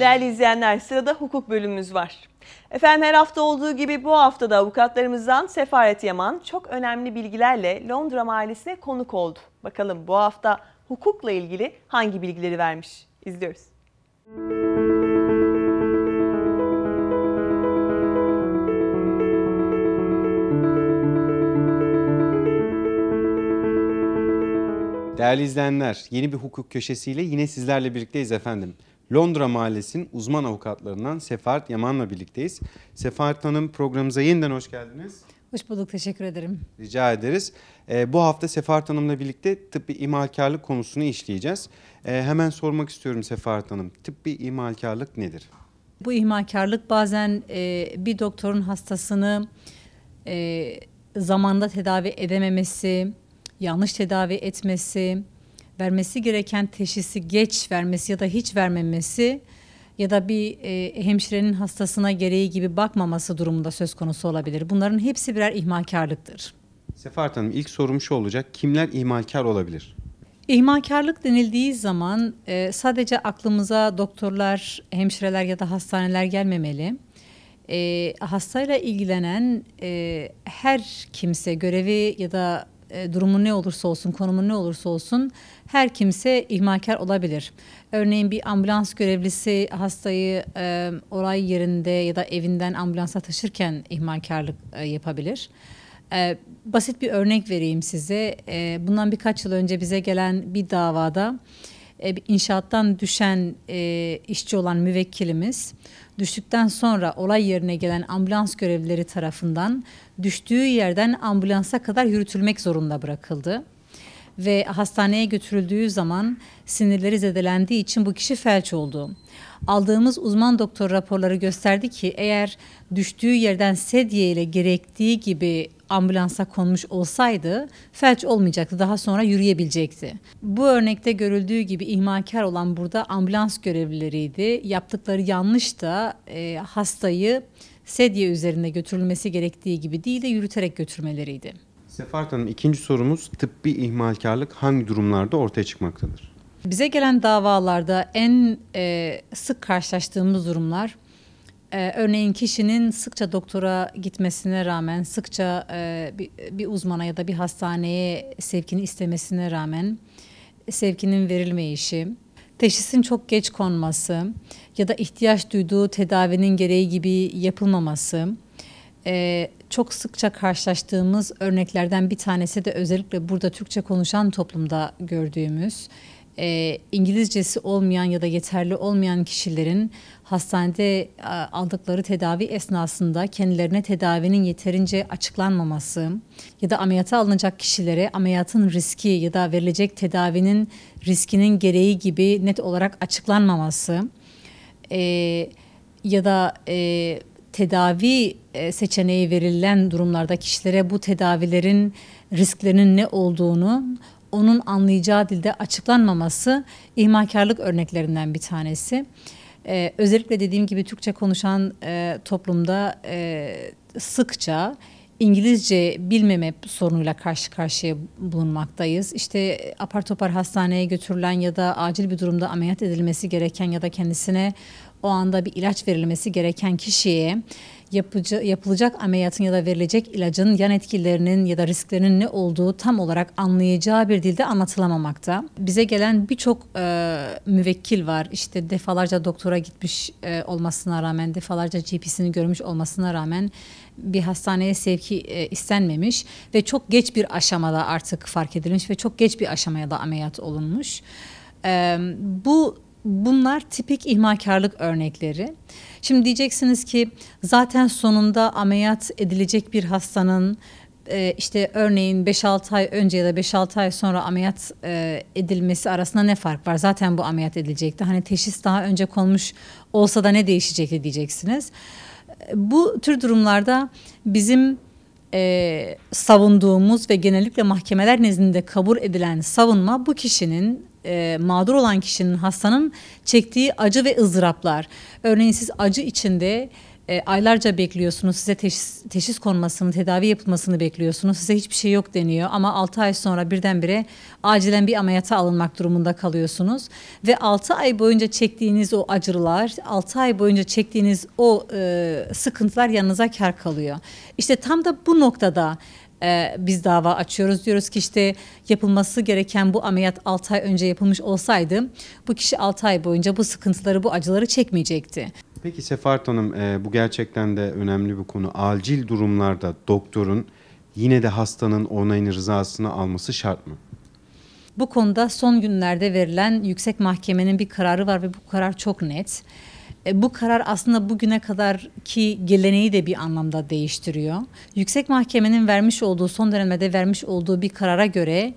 Değerli izleyenler sırada hukuk bölümümüz var. Efendim her hafta olduğu gibi bu hafta da avukatlarımızdan Sefaret Yaman çok önemli bilgilerle Londra mahallesine konuk oldu. Bakalım bu hafta hukukla ilgili hangi bilgileri vermiş? İzliyoruz. Değerli izleyenler, yeni bir hukuk köşesiyle yine sizlerle birlikteyiz efendim. Londra Mahallesi'nin uzman avukatlarından Sefahat Yaman'la birlikteyiz. Sefahat Hanım programımıza yeniden hoş geldiniz. Hoş bulduk, teşekkür ederim. Rica ederiz. Ee, bu hafta Sefahat Hanım'la birlikte tıbbi imalkarlık konusunu işleyeceğiz. Ee, hemen sormak istiyorum Sefahat Hanım, tıbbi imalkarlık nedir? Bu ihmalkarlık bazen e, bir doktorun hastasını e, zamanda tedavi edememesi, yanlış tedavi etmesi, vermesi gereken teşhisi geç vermesi ya da hiç vermemesi ya da bir e, hemşirenin hastasına gereği gibi bakmaması durumunda söz konusu olabilir. Bunların hepsi birer ihmalkarlıktır. Sefahat Hanım ilk sorum şu olacak. Kimler ihmalkar olabilir? İhmalkarlık denildiği zaman e, sadece aklımıza doktorlar, hemşireler ya da hastaneler gelmemeli. E, hastayla ilgilenen e, her kimse görevi ya da e, durumu ne olursa olsun, konumu ne olursa olsun her kimse ihmalkar olabilir. Örneğin bir ambulans görevlisi hastayı e, olay yerinde ya da evinden ambulansa taşırken ihmalkarlık e, yapabilir. E, basit bir örnek vereyim size. E, bundan birkaç yıl önce bize gelen bir davada e, inşaattan düşen e, işçi olan müvekkilimiz Düştükten sonra olay yerine gelen ambulans görevlileri tarafından düştüğü yerden ambulansa kadar yürütülmek zorunda bırakıldı. Ve hastaneye götürüldüğü zaman sinirleri zedelendiği için bu kişi felç oldu. Aldığımız uzman doktor raporları gösterdi ki eğer düştüğü yerden sedye ile gerektiği gibi ambulansa konmuş olsaydı felç olmayacaktı. Daha sonra yürüyebilecekti. Bu örnekte görüldüğü gibi ihmalkar olan burada ambulans görevlileriydi. Yaptıkları yanlış da e, hastayı sedye üzerinde götürülmesi gerektiği gibi değil de yürüterek götürmeleriydi. Sefart Hanım ikinci sorumuz tıbbi ihmalkarlık hangi durumlarda ortaya çıkmaktadır? Bize gelen davalarda en e, sık karşılaştığımız durumlar ee, örneğin kişinin sıkça doktora gitmesine rağmen, sıkça e, bir, bir uzmana ya da bir hastaneye sevkini istemesine rağmen sevkinin verilmeyişi, teşhisin çok geç konması ya da ihtiyaç duyduğu tedavinin gereği gibi yapılmaması e, çok sıkça karşılaştığımız örneklerden bir tanesi de özellikle burada Türkçe konuşan toplumda gördüğümüz e, İngilizcesi olmayan ya da yeterli olmayan kişilerin hastanede e, aldıkları tedavi esnasında kendilerine tedavinin yeterince açıklanmaması ya da ameliyata alınacak kişilere ameliyatın riski ya da verilecek tedavinin riskinin gereği gibi net olarak açıklanmaması e, ya da e, tedavi e, seçeneği verilen durumlarda kişilere bu tedavilerin risklerinin ne olduğunu onun anlayacağı dilde açıklanmaması ihmalkarlık örneklerinden bir tanesi. Ee, özellikle dediğim gibi Türkçe konuşan e, toplumda e, sıkça İngilizce bilmeme sorunuyla karşı karşıya bulunmaktayız. İşte apar topar hastaneye götürülen ya da acil bir durumda ameliyat edilmesi gereken ya da kendisine o anda bir ilaç verilmesi gereken kişiye yapıcı, yapılacak ameliyatın ya da verilecek ilacın yan etkilerinin ya da risklerinin ne olduğu tam olarak anlayacağı bir dilde anlatılamamakta. Bize gelen birçok e, müvekkil var. İşte defalarca doktora gitmiş e, olmasına rağmen, defalarca GP'sini görmüş olmasına rağmen bir hastaneye sevki e, istenmemiş ve çok geç bir aşamada artık fark edilmiş ve çok geç bir aşamaya da ameliyat olunmuş. E, bu bunlar tipik ihmakarlık örnekleri. Şimdi diyeceksiniz ki zaten sonunda ameliyat edilecek bir hastanın e, işte örneğin 5-6 ay önce ya da 5-6 ay sonra ameliyat e, edilmesi arasında ne fark var? Zaten bu ameliyat edilecekti. Hani teşhis daha önce konmuş olsa da ne değişecekti diyeceksiniz. Bu tür durumlarda bizim e, savunduğumuz ve genellikle mahkemeler nezdinde kabul edilen savunma bu kişinin e, mağdur olan kişinin, hastanın çektiği acı ve ızdıraplar. Örneğin siz acı içinde e, aylarca bekliyorsunuz. Size teşhis, teşhis konmasını, tedavi yapılmasını bekliyorsunuz. Size hiçbir şey yok deniyor ama 6 ay sonra birdenbire acilen bir ameliyata alınmak durumunda kalıyorsunuz. Ve 6 ay boyunca çektiğiniz o acılar, 6 ay boyunca çektiğiniz o e, sıkıntılar yanınıza kar kalıyor. İşte tam da bu noktada e, biz dava açıyoruz. Diyoruz ki işte yapılması gereken bu ameliyat 6 ay önce yapılmış olsaydı bu kişi 6 ay boyunca bu sıkıntıları, bu acıları çekmeyecekti. Peki Sefart Hanım e, bu gerçekten de önemli bir konu. Acil durumlarda doktorun yine de hastanın onayını rızasını alması şart mı? Bu konuda son günlerde verilen yüksek mahkemenin bir kararı var ve bu karar çok net. E, bu karar aslında bugüne kadar ki geleneği de bir anlamda değiştiriyor. Yüksek Mahkemenin vermiş olduğu son dönemde vermiş olduğu bir karara göre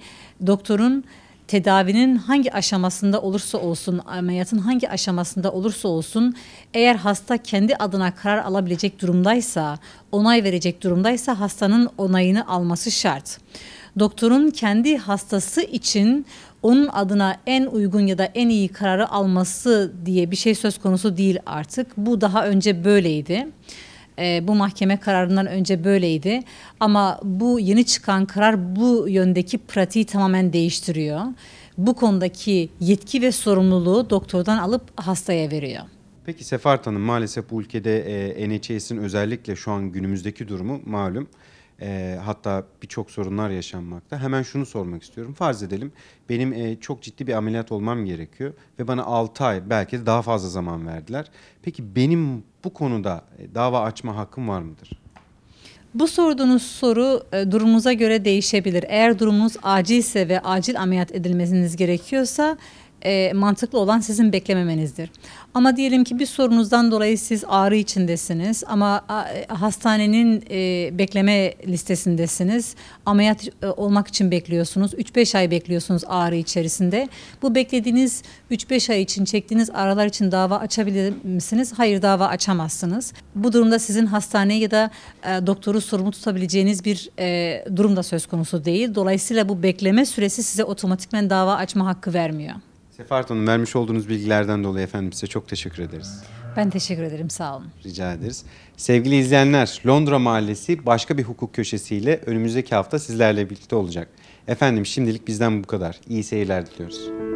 doktorun tedavinin hangi aşamasında olursa olsun, ameliyatın hangi aşamasında olursa olsun eğer hasta kendi adına karar alabilecek durumdaysa, onay verecek durumdaysa hastanın onayını alması şart. Doktorun kendi hastası için onun adına en uygun ya da en iyi kararı alması diye bir şey söz konusu değil artık. Bu daha önce böyleydi. E, bu mahkeme kararından önce böyleydi ama bu yeni çıkan karar bu yöndeki pratiği tamamen değiştiriyor. Bu konudaki yetki ve sorumluluğu doktordan alıp hastaya veriyor. Peki Sefart Hanım maalesef bu ülkede e, NHS'in özellikle şu an günümüzdeki durumu malum e, hatta birçok sorunlar yaşanmakta. Hemen şunu sormak istiyorum. Farz edelim benim e, çok ciddi bir ameliyat olmam gerekiyor ve bana 6 ay belki de daha fazla zaman verdiler. Peki benim bu konuda e, dava açma hakkım var mıdır? Bu sorduğunuz soru e, durumunuza göre değişebilir. Eğer durumunuz acilse ve acil ameliyat edilmesiniz gerekiyorsa e, mantıklı olan sizin beklememenizdir. Ama diyelim ki bir sorunuzdan dolayı siz ağrı içindesiniz ama e, hastanenin e, bekleme listesindesiniz. Ameliyat e, olmak için bekliyorsunuz. 3-5 ay bekliyorsunuz ağrı içerisinde. Bu beklediğiniz 3-5 ay için çektiğiniz aralar için dava açabilir misiniz? Hayır dava açamazsınız. Bu durumda sizin hastaneye ya da e, doktoru sorumlu tutabileceğiniz bir e, durum da söz konusu değil. Dolayısıyla bu bekleme süresi size otomatikmen dava açma hakkı vermiyor. Sefahat Hanım vermiş olduğunuz bilgilerden dolayı efendim size çok teşekkür ederiz. Ben teşekkür ederim sağ olun. Rica ederiz. Sevgili izleyenler Londra Mahallesi başka bir hukuk köşesiyle önümüzdeki hafta sizlerle birlikte olacak. Efendim şimdilik bizden bu kadar. İyi seyirler diliyoruz.